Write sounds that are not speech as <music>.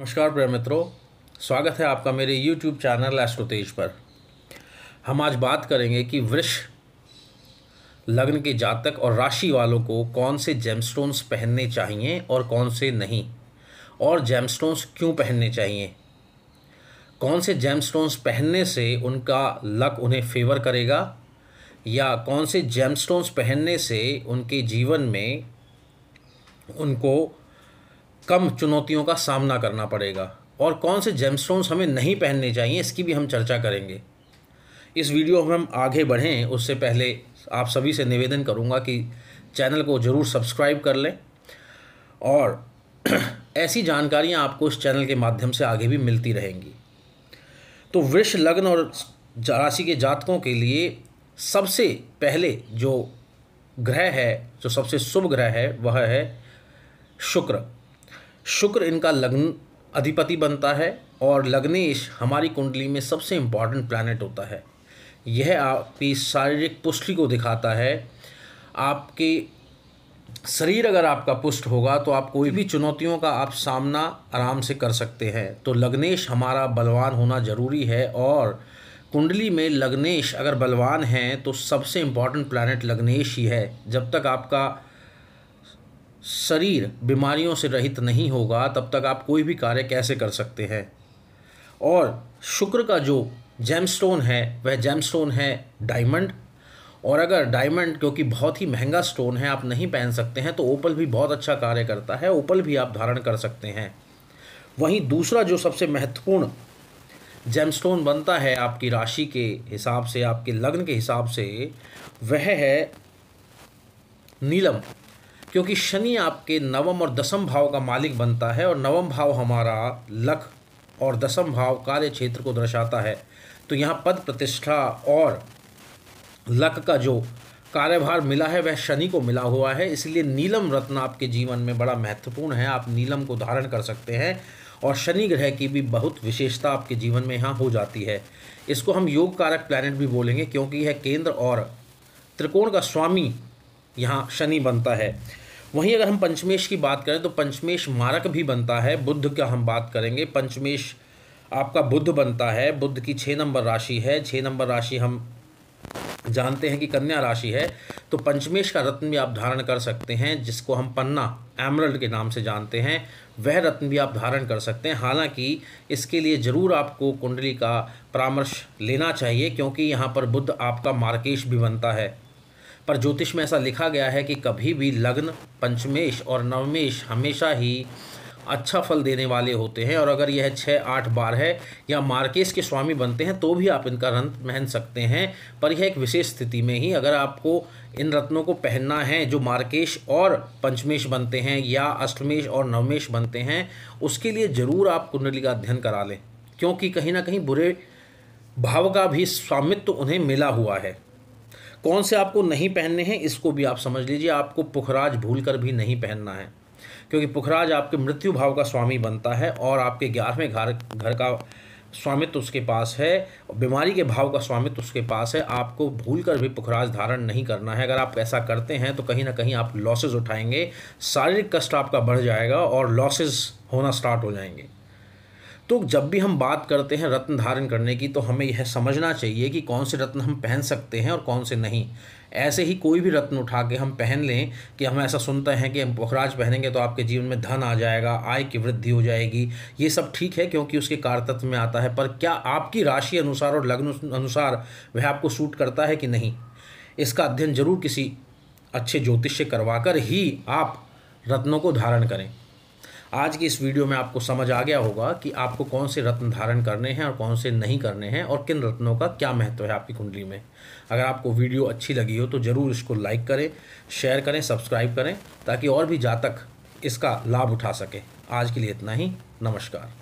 नमस्कार प्रिय मित्रों स्वागत है आपका मेरे यूट्यूब चैनल एस्ट्रोतेज पर हम आज बात करेंगे कि वृक्ष लग्न के जातक और राशि वालों को कौन से जेमस्टोन्स पहनने चाहिए और कौन से नहीं और जेमस्टोन्स क्यों पहनने चाहिए कौन से जेमस्टोन्स पहनने से उनका लक उन्हें फेवर करेगा या कौन से जेमस्टोन्स पहनने से उनके जीवन में उनको कम चुनौतियों का सामना करना पड़ेगा और कौन से जेमस्टोन्स हमें नहीं पहनने चाहिए इसकी भी हम चर्चा करेंगे इस वीडियो में हम आगे बढ़ें उससे पहले आप सभी से निवेदन करूंगा कि चैनल को ज़रूर सब्सक्राइब कर लें और <clears throat> ऐसी जानकारियां आपको इस चैनल के माध्यम से आगे भी मिलती रहेंगी तो वृक्ष लग्न और राशि के जातकों के लिए सबसे पहले जो ग्रह है जो सबसे शुभ ग्रह है वह है शुक्र शुक्र इनका लग्न अधिपति बनता है और लग्नेश हमारी कुंडली में सबसे इम्पॉर्टेंट प्लानट होता है यह आपकी शारीरिक पुष्टि को दिखाता है आपके शरीर अगर आपका पुष्ट होगा तो आप कोई भी चुनौतियों का आप सामना आराम से कर सकते हैं तो लग्नेश हमारा बलवान होना ज़रूरी है और कुंडली में लग्नेश अगर बलवान हैं तो सबसे इम्पॉर्टेंट प्लानट लग्नेश ही है जब तक आपका शरीर बीमारियों से रहित नहीं होगा तब तक आप कोई भी कार्य कैसे कर सकते हैं और शुक्र का जो जेमस्टोन है वह जेमस्टोन है डायमंड और अगर डायमंड क्योंकि बहुत ही महंगा स्टोन है आप नहीं पहन सकते हैं तो ओपल भी बहुत अच्छा कार्य करता है ओपल भी आप धारण कर सकते हैं वहीं दूसरा जो सबसे महत्वपूर्ण जेमस्टोन बनता है आपकी राशि के हिसाब से आपके लग्न के हिसाब से वह है नीलम क्योंकि शनि आपके नवम और दसम भाव का मालिक बनता है और नवम भाव हमारा लख और दसम भाव कार्य क्षेत्र को दर्शाता है तो यहाँ पद प्रतिष्ठा और लक का जो कार्यभार मिला है वह शनि को मिला हुआ है इसलिए नीलम रत्न आपके जीवन में बड़ा महत्वपूर्ण है आप नीलम को धारण कर सकते हैं और शनि ग्रह की भी बहुत विशेषता आपके जीवन में यहाँ हो जाती है इसको हम योग कारक प्लैनेट भी बोलेंगे क्योंकि यह केंद्र और त्रिकोण का स्वामी यहाँ शनि बनता है वहीं अगर हम पंचमेश की बात करें तो पंचमेश मारक भी बनता है बुद्ध का हम बात करेंगे पंचमेश आपका बुद्ध बनता है बुद्ध की छः नंबर राशि है छः नंबर राशि हम जानते हैं कि कन्या राशि है तो पंचमेश का रत्न भी आप धारण कर सकते हैं जिसको हम पन्ना एमरल्ड के नाम से जानते हैं वह रत्न भी आप धारण कर सकते हैं हालांकि इसके लिए ज़रूर आपको कुंडली का परामर्श लेना चाहिए क्योंकि यहाँ पर बुद्ध आपका मार्केश भी बनता है पर ज्योतिष में ऐसा लिखा गया है कि कभी भी लग्न पंचमेश और नवमेश हमेशा ही अच्छा फल देने वाले होते हैं और अगर यह छः आठ बार है या मार्केस के स्वामी बनते हैं तो भी आप इनका रन पहन सकते हैं पर यह एक विशेष स्थिति में ही अगर आपको इन रत्नों को पहनना है जो मार्केश और पंचमेश बनते हैं या अष्टमेश और नवमेश बनते हैं उसके लिए ज़रूर आप कुंडली का अध्ययन करा लें क्योंकि कहीं ना कहीं बुरे भाव का भी स्वामित्व उन्हें मिला हुआ है कौन से आपको नहीं पहनने हैं इसको भी आप समझ लीजिए आपको पुखराज भूल कर भी नहीं पहनना है क्योंकि पुखराज आपके मृत्यु भाव का स्वामी बनता है और आपके ग्यारहवें घर घर का स्वामित्व उसके पास है बीमारी के भाव का स्वामित्व उसके पास है आपको भूल कर भी पुखराज धारण नहीं करना है अगर आप ऐसा करते हैं तो कहीं ना कहीं आप लॉसेज उठाएंगे शारीरिक कष्ट आपका बढ़ जाएगा और लॉसेज होना स्टार्ट हो जाएंगे तो जब भी हम बात करते हैं रत्न धारण करने की तो हमें यह समझना चाहिए कि कौन से रत्न हम पहन सकते हैं और कौन से नहीं ऐसे ही कोई भी रत्न उठा के हम पहन लें कि हम ऐसा सुनते हैं कि हम पोखराज पहनेंगे तो आपके जीवन में धन आ जाएगा आय की वृद्धि हो जाएगी ये सब ठीक है क्योंकि उसके कारतत्व में आता है पर क्या आपकी राशि अनुसार और लग्न अनुसार वह आपको सूट करता है कि नहीं इसका अध्ययन जरूर किसी अच्छे ज्योतिष से करवाकर ही आप रत्नों को धारण करें आज की इस वीडियो में आपको समझ आ गया होगा कि आपको कौन से रत्न धारण करने हैं और कौन से नहीं करने हैं और किन रत्नों का क्या महत्व है आपकी कुंडली में अगर आपको वीडियो अच्छी लगी हो तो ज़रूर इसको लाइक करें शेयर करें सब्सक्राइब करें ताकि और भी जातक इसका लाभ उठा सकें आज के लिए इतना ही नमस्कार